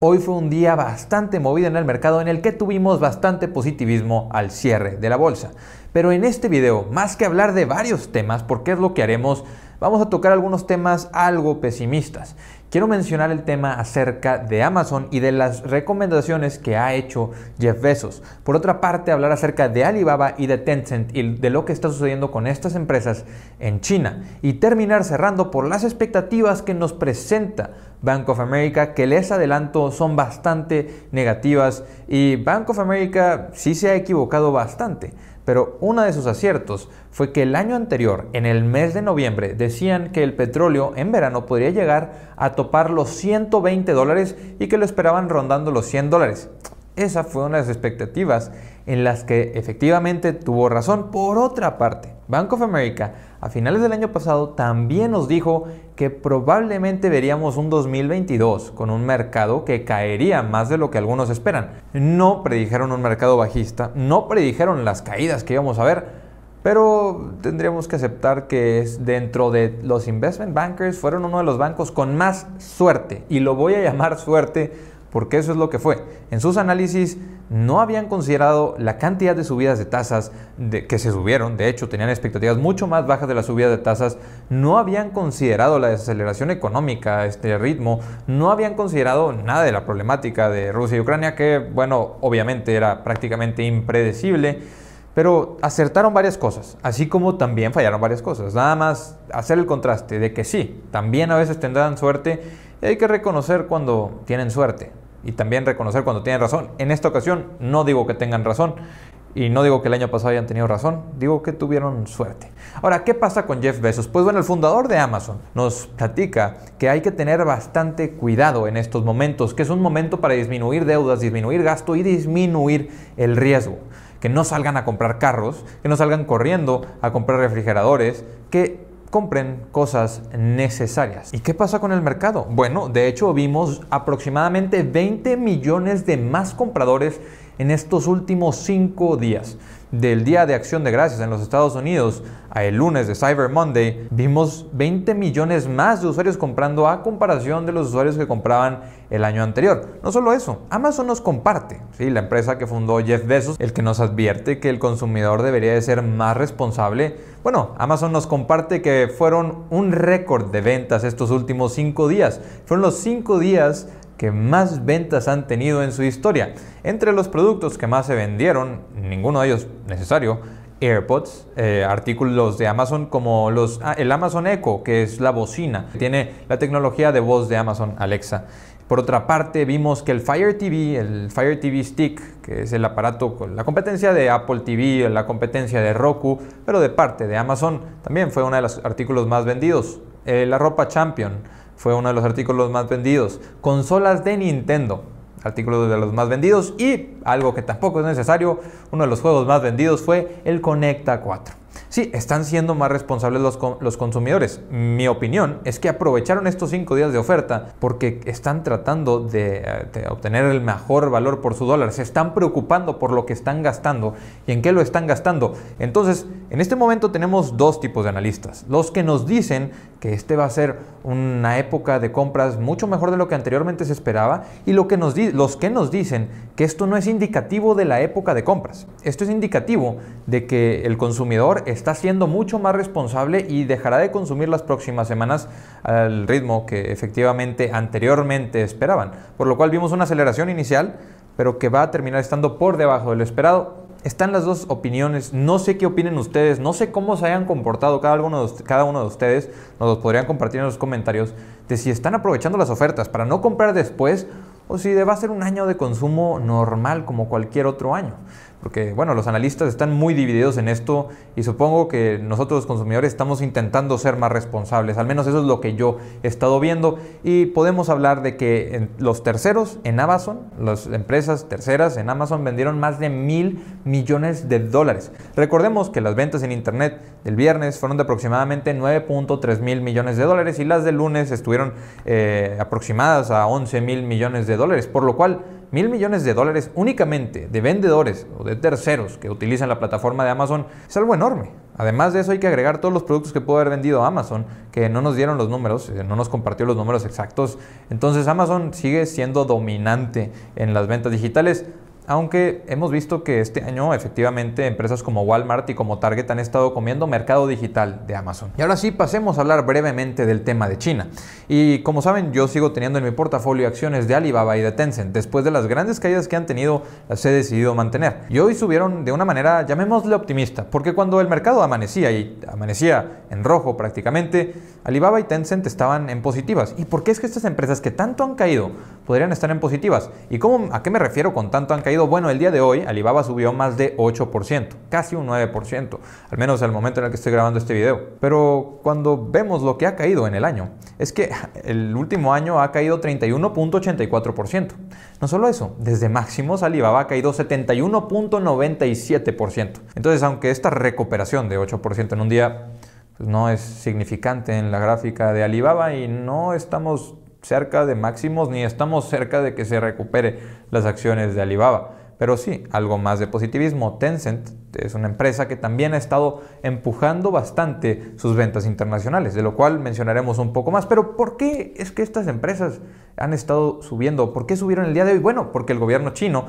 Hoy fue un día bastante movido en el mercado en el que tuvimos bastante positivismo al cierre de la bolsa. Pero en este video, más que hablar de varios temas, porque es lo que haremos, vamos a tocar algunos temas algo pesimistas. Quiero mencionar el tema acerca de Amazon y de las recomendaciones que ha hecho Jeff Bezos. Por otra parte, hablar acerca de Alibaba y de Tencent y de lo que está sucediendo con estas empresas en China. Y terminar cerrando por las expectativas que nos presenta Bank of America, que les adelanto son bastante negativas y Bank of America sí se ha equivocado bastante, pero uno de sus aciertos fue que el año anterior, en el mes de noviembre, decían que el petróleo en verano podría llegar a topar los 120 dólares y que lo esperaban rondando los 100 dólares. Esa fue una de las expectativas en las que efectivamente tuvo razón por otra parte. Bank of America a finales del año pasado también nos dijo que probablemente veríamos un 2022 con un mercado que caería más de lo que algunos esperan. No predijeron un mercado bajista, no predijeron las caídas que íbamos a ver, pero tendríamos que aceptar que es dentro de los investment bankers fueron uno de los bancos con más suerte y lo voy a llamar suerte porque eso es lo que fue. En sus análisis no habían considerado la cantidad de subidas de tasas que se subieron, de hecho tenían expectativas mucho más bajas de la subida de tasas, no habían considerado la desaceleración económica, este ritmo, no habían considerado nada de la problemática de Rusia y Ucrania, que bueno, obviamente era prácticamente impredecible. Pero acertaron varias cosas, así como también fallaron varias cosas. Nada más hacer el contraste de que sí, también a veces tendrán suerte y hay que reconocer cuando tienen suerte y también reconocer cuando tienen razón. En esta ocasión no digo que tengan razón y no digo que el año pasado hayan tenido razón, digo que tuvieron suerte. Ahora, ¿qué pasa con Jeff Bezos? Pues bueno, el fundador de Amazon nos platica que hay que tener bastante cuidado en estos momentos, que es un momento para disminuir deudas, disminuir gasto y disminuir el riesgo. Que no salgan a comprar carros, que no salgan corriendo a comprar refrigeradores, que compren cosas necesarias. ¿Y qué pasa con el mercado? Bueno, de hecho vimos aproximadamente 20 millones de más compradores en estos últimos cinco días del Día de Acción de Gracias en los Estados Unidos a el lunes de Cyber Monday, vimos 20 millones más de usuarios comprando a comparación de los usuarios que compraban el año anterior. No solo eso, Amazon nos comparte, ¿sí? la empresa que fundó Jeff Bezos, el que nos advierte que el consumidor debería de ser más responsable. Bueno, Amazon nos comparte que fueron un récord de ventas estos últimos cinco días. Fueron los cinco días que más ventas han tenido en su historia. Entre los productos que más se vendieron, ninguno de ellos necesario, AirPods, eh, artículos de Amazon como los, ah, el Amazon Echo, que es la bocina, que tiene la tecnología de voz de Amazon Alexa. Por otra parte, vimos que el Fire TV, el Fire TV Stick, que es el aparato con la competencia de Apple TV, la competencia de Roku, pero de parte de Amazon, también fue uno de los artículos más vendidos. Eh, la ropa Champion, fue uno de los artículos más vendidos. Consolas de Nintendo, artículo de los más vendidos. Y algo que tampoco es necesario, uno de los juegos más vendidos fue el Conecta 4. Sí, están siendo más responsables los, los, consumidores. Mi opinión es que aprovecharon estos cinco días de oferta porque están tratando de, eh, de, obtener el mejor valor por su dólar. Se están preocupando por lo que están gastando y en qué lo están gastando. Entonces, en este momento tenemos dos tipos de analistas. Los que nos dicen que este va a ser una época de compras mucho mejor de lo que anteriormente se esperaba y lo que nos los que nos dicen que esto no es indicativo de la época de compras. Esto es indicativo de que el consumidor está siendo mucho más responsable y dejará de consumir las próximas semanas al ritmo que efectivamente anteriormente esperaban. Por lo cual vimos una aceleración inicial, pero que va a terminar estando por debajo del esperado están las dos opiniones. No sé qué opinen ustedes, no sé cómo se hayan comportado cada uno de, cada uno de ustedes. Nos los podrían compartir en los comentarios de si están aprovechando las ofertas para no comprar después o si va a ser un año de consumo normal como cualquier otro año. Porque, bueno, los analistas están muy divididos en esto y supongo que nosotros los consumidores estamos intentando ser más responsables. Al menos eso es lo que yo he estado viendo. Y podemos hablar de que los terceros en Amazon, las empresas terceras en Amazon vendieron más de mil millones de dólares. Recordemos que las ventas en Internet del viernes fueron de aproximadamente 9.3 mil millones de dólares y las del lunes estuvieron eh, aproximadas a 11 mil millones de dólares. Por lo cual mil millones de dólares únicamente de vendedores o de terceros que utilizan la plataforma de Amazon es algo enorme. Además de eso hay que agregar todos los productos que pudo haber vendido Amazon, que no nos dieron los números, eh, no nos compartió los números exactos. Entonces Amazon sigue siendo dominante en las ventas digitales, aunque hemos visto que este año efectivamente empresas como Walmart y como Target han estado comiendo mercado digital de Amazon. Y ahora sí, pasemos a hablar brevemente del tema de China. Y como saben, yo sigo teniendo en mi portafolio acciones de Alibaba y de Tencent. Después de las grandes caídas que han tenido, las he decidido mantener. Y hoy subieron de una manera, llamémosle optimista, porque cuando el mercado amanecía y amanecía en rojo prácticamente, Alibaba y Tencent estaban en positivas. ¿Y por qué es que estas empresas que tanto han caído podrían estar en positivas? ¿Y a qué me refiero con tanto han caído? Bueno, el día de hoy Alibaba subió más de 8%, casi un 9%, al menos al momento en el que estoy grabando este video. Pero cuando vemos lo que ha caído en el año, es que el último año ha caído 31.84%. No solo eso, desde máximos Alibaba ha caído 71.97%. Entonces, aunque esta recuperación de 8% en un día pues, no es significante en la gráfica de Alibaba y no estamos cerca de máximos ni estamos cerca de que se recupere las acciones de Alibaba. Pero sí, algo más de positivismo. Tencent es una empresa que también ha estado empujando bastante sus ventas internacionales, de lo cual mencionaremos un poco más. Pero ¿por qué es que estas empresas han estado subiendo? ¿Por qué subieron el día de hoy? Bueno, porque el gobierno chino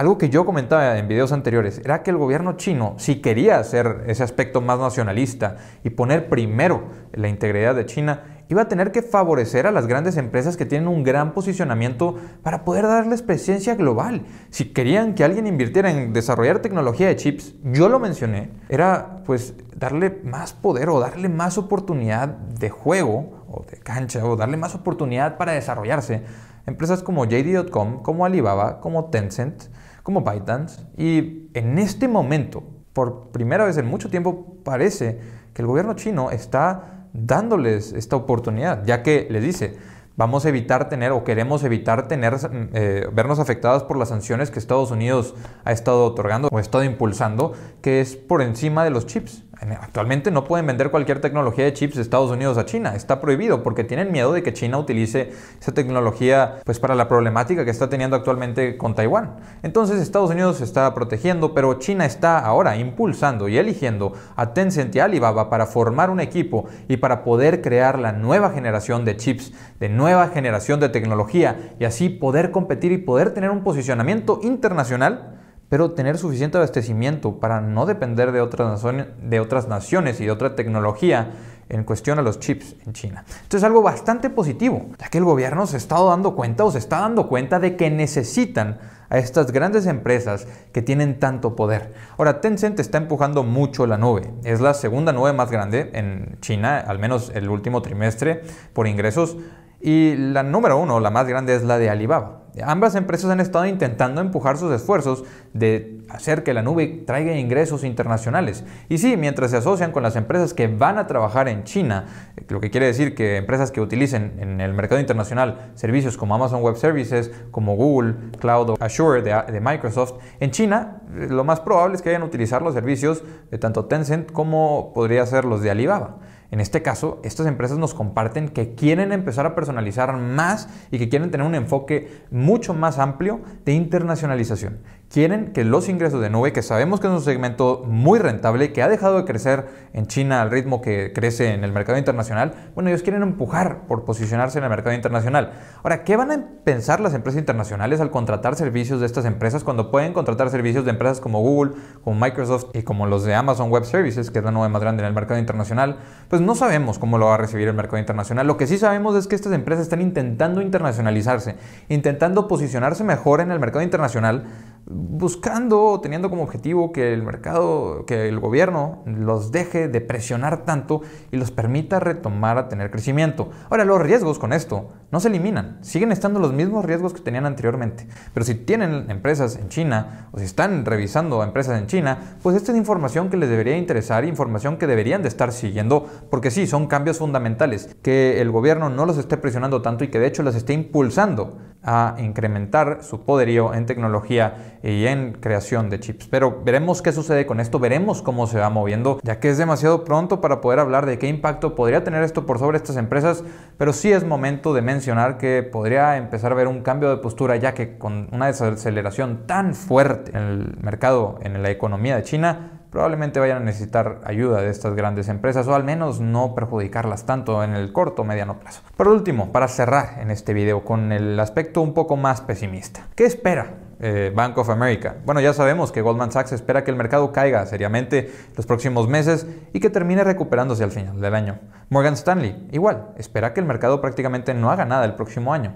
algo que yo comentaba en videos anteriores era que el gobierno chino, si quería hacer ese aspecto más nacionalista y poner primero la integridad de China, iba a tener que favorecer a las grandes empresas que tienen un gran posicionamiento para poder darles presencia global. Si querían que alguien invirtiera en desarrollar tecnología de chips, yo lo mencioné, era pues darle más poder o darle más oportunidad de juego o de cancha o darle más oportunidad para desarrollarse. Empresas como JD.com, como Alibaba, como Tencent, como ByteDance. Y en este momento, por primera vez en mucho tiempo, parece que el gobierno chino está dándoles esta oportunidad, ya que les dice, vamos a evitar tener o queremos evitar tener, eh, vernos afectados por las sanciones que Estados Unidos ha estado otorgando o ha estado impulsando, que es por encima de los chips actualmente no pueden vender cualquier tecnología de chips de Estados Unidos a China. Está prohibido porque tienen miedo de que China utilice esa tecnología pues, para la problemática que está teniendo actualmente con Taiwán. Entonces Estados Unidos se está protegiendo, pero China está ahora impulsando y eligiendo a Tencent y Alibaba para formar un equipo y para poder crear la nueva generación de chips, de nueva generación de tecnología y así poder competir y poder tener un posicionamiento internacional pero tener suficiente abastecimiento para no depender de otras, naciones, de otras naciones y de otra tecnología en cuestión a los chips en China. Esto es algo bastante positivo, ya que el gobierno se está dando cuenta o se está dando cuenta de que necesitan a estas grandes empresas que tienen tanto poder. Ahora, Tencent está empujando mucho la nube. Es la segunda nube más grande en China, al menos el último trimestre, por ingresos y la número uno, la más grande, es la de Alibaba. Ambas empresas han estado intentando empujar sus esfuerzos de hacer que la nube traiga ingresos internacionales. Y sí, mientras se asocian con las empresas que van a trabajar en China, lo que quiere decir que empresas que utilicen en el mercado internacional servicios como Amazon Web Services, como Google, Cloud o Azure de, de Microsoft, en China lo más probable es que vayan a utilizar los servicios de tanto Tencent como podría ser los de Alibaba. En este caso, estas empresas nos comparten que quieren empezar a personalizar más y que quieren tener un enfoque mucho más amplio de internacionalización quieren que los ingresos de nube, que sabemos que es un segmento muy rentable, que ha dejado de crecer en China al ritmo que crece en el mercado internacional, bueno, ellos quieren empujar por posicionarse en el mercado internacional. Ahora, ¿qué van a pensar las empresas internacionales al contratar servicios de estas empresas cuando pueden contratar servicios de empresas como Google, como Microsoft y como los de Amazon Web Services, que es la nube más grande en el mercado internacional? Pues no sabemos cómo lo va a recibir el mercado internacional. Lo que sí sabemos es que estas empresas están intentando internacionalizarse, intentando posicionarse mejor en el mercado internacional buscando o teniendo como objetivo que el mercado, que el gobierno los deje de presionar tanto y los permita retomar a tener crecimiento. Ahora, los riesgos con esto no se eliminan, siguen estando los mismos riesgos que tenían anteriormente, pero si tienen empresas en China o si están revisando empresas en China, pues esta es información que les debería interesar, información que deberían de estar siguiendo, porque sí, son cambios fundamentales, que el gobierno no los esté presionando tanto y que de hecho las esté impulsando a incrementar su poderío en tecnología y en creación de chips. Pero veremos qué sucede con esto, veremos cómo se va moviendo, ya que es demasiado pronto para poder hablar de qué impacto podría tener esto por sobre estas empresas, pero sí es momento de mencionar que podría empezar a ver un cambio de postura, ya que con una desaceleración tan fuerte en el mercado, en la economía de China, probablemente vayan a necesitar ayuda de estas grandes empresas o al menos no perjudicarlas tanto en el corto o mediano plazo. Por último, para cerrar en este video con el aspecto un poco más pesimista, ¿qué espera eh, Bank of America. Bueno, ya sabemos que Goldman Sachs espera que el mercado caiga seriamente los próximos meses y que termine recuperándose al final del año. Morgan Stanley, igual, espera que el mercado prácticamente no haga nada el próximo año.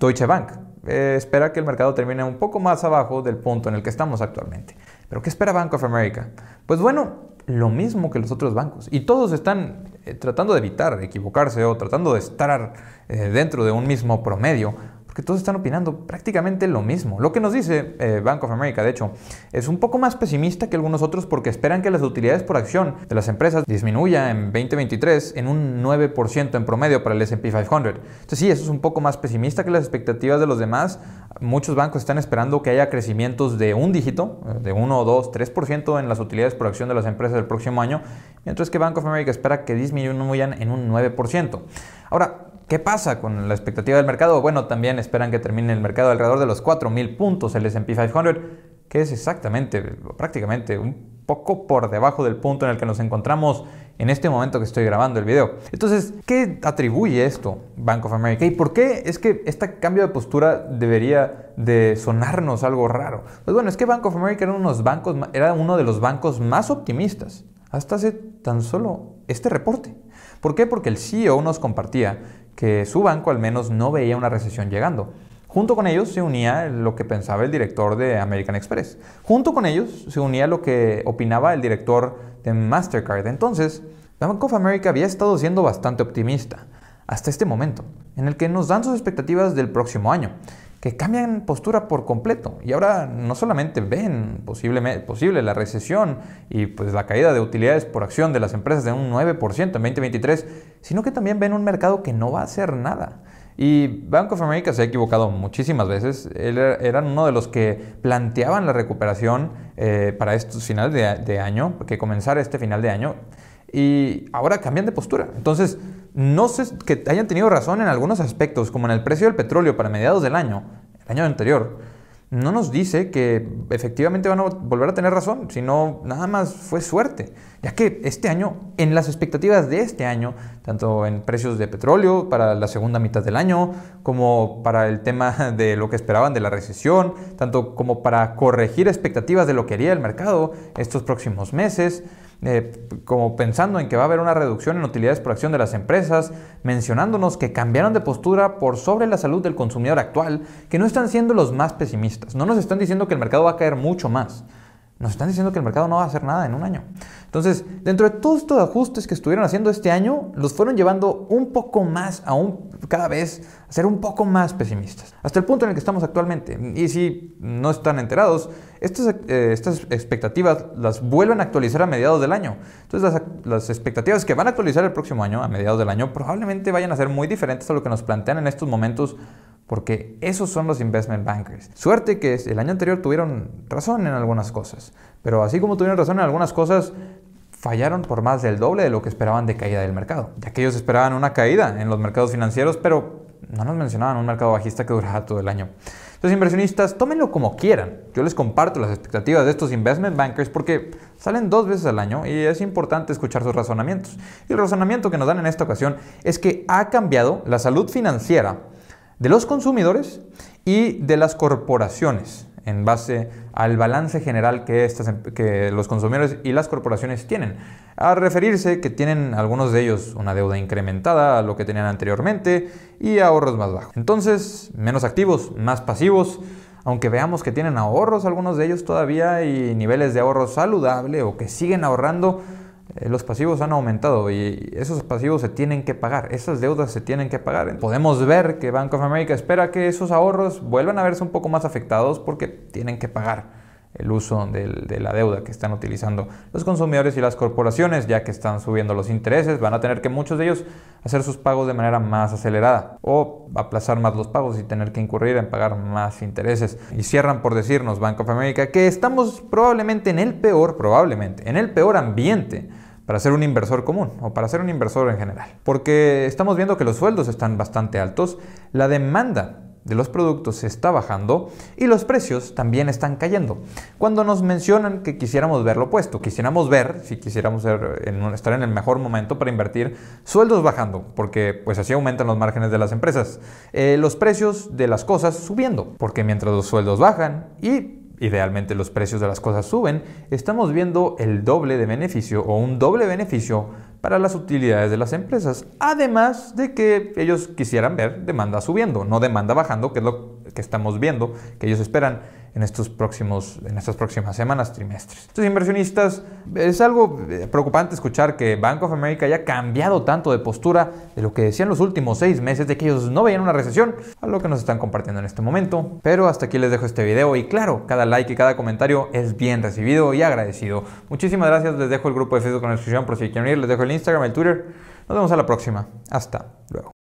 Deutsche Bank, eh, espera que el mercado termine un poco más abajo del punto en el que estamos actualmente. ¿Pero qué espera Bank of America? Pues bueno, lo mismo que los otros bancos. Y todos están eh, tratando de evitar equivocarse o tratando de estar eh, dentro de un mismo promedio todos están opinando prácticamente lo mismo. Lo que nos dice eh, Bank of America, de hecho, es un poco más pesimista que algunos otros porque esperan que las utilidades por acción de las empresas disminuya en 2023 en un 9% en promedio para el SP 500. Entonces sí, eso es un poco más pesimista que las expectativas de los demás. Muchos bancos están esperando que haya crecimientos de un dígito, eh, de 1, 2, 3% en las utilidades por acción de las empresas del próximo año, mientras que Bank of America espera que disminuyan en un 9%. Ahora, ¿Qué pasa con la expectativa del mercado? Bueno, también esperan que termine el mercado alrededor de los 4.000 puntos el S&P 500, que es exactamente, prácticamente un poco por debajo del punto en el que nos encontramos en este momento que estoy grabando el video. Entonces, ¿qué atribuye esto Bank of America? ¿Y por qué es que este cambio de postura debería de sonarnos algo raro? Pues bueno, es que Bank of America era, unos bancos, era uno de los bancos más optimistas hasta hace tan solo este reporte. ¿Por qué? Porque el CEO nos compartía que su banco al menos no veía una recesión llegando. Junto con ellos se unía lo que pensaba el director de American Express. Junto con ellos se unía lo que opinaba el director de Mastercard. Entonces, Bank of America había estado siendo bastante optimista hasta este momento, en el que nos dan sus expectativas del próximo año que cambian postura por completo y ahora no solamente ven posible, posible la recesión y pues la caída de utilidades por acción de las empresas de un 9% en 2023, sino que también ven un mercado que no va a hacer nada. Y Bank of America se ha equivocado muchísimas veces. eran uno de los que planteaban la recuperación eh, para este final de, de año, que comenzara este final de año, y ahora cambian de postura. Entonces, no sé que hayan tenido razón en algunos aspectos, como en el precio del petróleo para mediados del año, el año anterior, no nos dice que efectivamente van a volver a tener razón, sino nada más fue suerte, ya que este año, en las expectativas de este año, tanto en precios de petróleo para la segunda mitad del año, como para el tema de lo que esperaban de la recesión, tanto como para corregir expectativas de lo que haría el mercado estos próximos meses, eh, como pensando en que va a haber una reducción en utilidades por acción de las empresas, mencionándonos que cambiaron de postura por sobre la salud del consumidor actual, que no están siendo los más pesimistas, no nos están diciendo que el mercado va a caer mucho más. Nos están diciendo que el mercado no va a hacer nada en un año. Entonces, dentro de todos estos ajustes que estuvieron haciendo este año, los fueron llevando un poco más, aún cada vez, a ser un poco más pesimistas. Hasta el punto en el que estamos actualmente. Y si no están enterados, eh, estas, expectativas las vuelven a actualizar a mediados del año. Entonces, las, las expectativas que van a actualizar el próximo año, a mediados del año, probablemente vayan a ser muy diferentes a lo que nos plantean en estos momentos porque esos son los investment bankers. Suerte que el año anterior tuvieron razón en algunas cosas, pero así como tuvieron razón en algunas cosas, fallaron por más del doble de lo que esperaban de caída del mercado, ya que ellos esperaban una caída en los mercados financieros, pero no nos mencionaban un mercado bajista que durara todo el año. Los inversionistas, tómenlo como quieran. Yo les comparto las expectativas de estos investment bankers porque salen dos veces al año y es importante escuchar sus razonamientos. Y el razonamiento que nos dan en esta ocasión es que ha cambiado la salud financiera de los consumidores y de las corporaciones en base al balance general que, em, que los consumidores y las corporaciones tienen. A referirse que tienen algunos de ellos una deuda incrementada a lo que tenían anteriormente y ahorros más bajos. Entonces, menos activos, más pasivos, aunque veamos que tienen ahorros algunos de ellos todavía y niveles de ahorro saludable o que siguen ahorrando, eh, los pasivos han aumentado y esos pasivos se tienen que pagar, esas deudas se tienen que pagar. Podemos ver que Bank of America espera que esos ahorros vuelvan a verse un poco más afectados porque tienen que pagar el uso de la deuda que están utilizando los consumidores y las corporaciones, ya que están subiendo los intereses, van a tener que muchos de ellos hacer sus pagos de manera más acelerada o aplazar más los pagos y tener que incurrir en pagar más intereses. Y cierran por decirnos, Bank of America, que estamos probablemente en el peor, probablemente, en el peor ambiente para ser un inversor común o para ser un inversor en general. Porque estamos viendo que los sueldos están bastante altos, la demanda de los productos se está bajando y los precios también están cayendo. Cuando nos mencionan que quisiéramos ver lo opuesto, quisiéramos ver, si quisiéramos estar en el mejor momento para invertir, sueldos bajando, porque pues así aumentan los márgenes de las empresas, eh, los precios de las cosas subiendo, porque mientras los sueldos bajan y idealmente los precios de las cosas suben, estamos viendo el doble de beneficio o un doble beneficio para las utilidades de las empresas. Además de que ellos quisieran ver demanda subiendo, no demanda bajando, que es lo que estamos viendo, que ellos esperan en, estos próximos, en estas próximas semanas, trimestres. Estos inversionistas, es algo eh, preocupante escuchar que Bank of America haya cambiado tanto de postura de lo que decían los últimos seis meses de que ellos no veían una recesión, a lo que nos están compartiendo en este momento. Pero hasta aquí les dejo este video y claro, cada like y cada comentario es bien recibido y agradecido. Muchísimas gracias, les dejo el grupo de Facebook con la descripción por si quieren ir, les dejo el Instagram, el Twitter. Nos vemos a la próxima. Hasta luego.